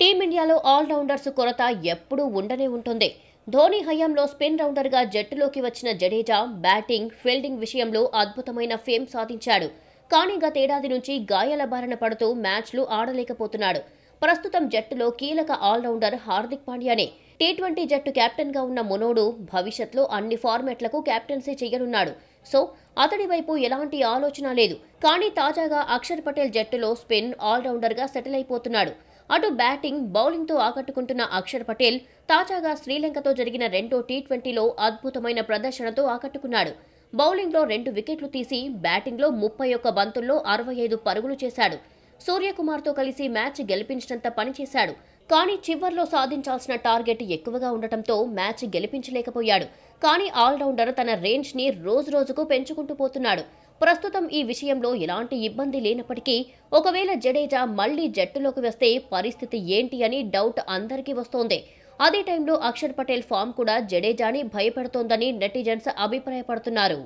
టీమిండియాలో all-rounders కొరత ఎప్పుడూ ఉండనే ఉంటుంది ధోని హయాంలో స్పిన్ రౌండర్గా జట్టులోకి వచ్చిన జడేజా బ్యాటింగ్ ఫీల్డింగ్ విషయంలో అద్భుతమైన ఫేమ్ సాధించాడు కానీ గతేడాది నుంచి గాయాల బారిన పడుతూ మ్యాచ్లు ఆడలేకపోతున్నాడు ప్రస్తుతం జట్టులో కీలక ఆల్రౌండర్ హార్దిక్ పాండ్యానే టీ ట్వంటీ జట్టు కెప్టెన్గా ఉన్న మునోడు భవిష్యత్లో అన్ని ఫార్మాట్లకు క్యాప్టెన్సీ చేయనున్నాడు సో అతడి వైపు ఎలాంటి ఆలోచన లేదు కానీ తాజాగా అక్షర్ పటేల్ జట్టులో స్పిన్ ఆల్రౌండర్గా సెటిల్ అయిపోతున్నాడు అటు బ్యాటింగ్ బౌలింగ్తో ఆకట్టుకుంటున్న అక్షర్ పటేల్ తాజాగా శ్రీలంకతో జరిగిన రెండో టీ ట్వంటీలో అద్భుతమైన ప్రదర్శనతో ఆకట్టుకున్నాడు బౌలింగ్లో రెండు వికెట్లు తీసి బ్యాటింగ్లో ముప్పై ఒక్క బంతుల్లో అరవై ఐదు పరుగులు చేశాడు సూర్యకుమార్తో కలిసి మ్యాచ్ గెలిపించినంత పనిచేశాడు కానీ చివర్లో సాధించాల్సిన టార్గెట్ ఎక్కువగా ఉండటంతో మ్యాచ్ గెలిపించలేకపోయాడు కానీ ఆల్రౌండర్ తన రేంజ్ని రోజురోజుకు పెంచుకుంటూ పోతున్నాడు ప్రస్తుతం ఈ విషయంలో ఎలాంటి ఇబ్బంది లేనప్పటికీ ఒకవేళ జడేజా మళ్లీ జట్టులోకి వస్తే పరిస్థితి ఏంటి అని డౌట్ అందరికీ వస్తోంది అదే టైంలో అక్షర్ పటేల్ ఫామ్ కూడా జడేజాని భయపెడుతోందని నెటిజన్స్ అభిప్రాయపడుతున్నారు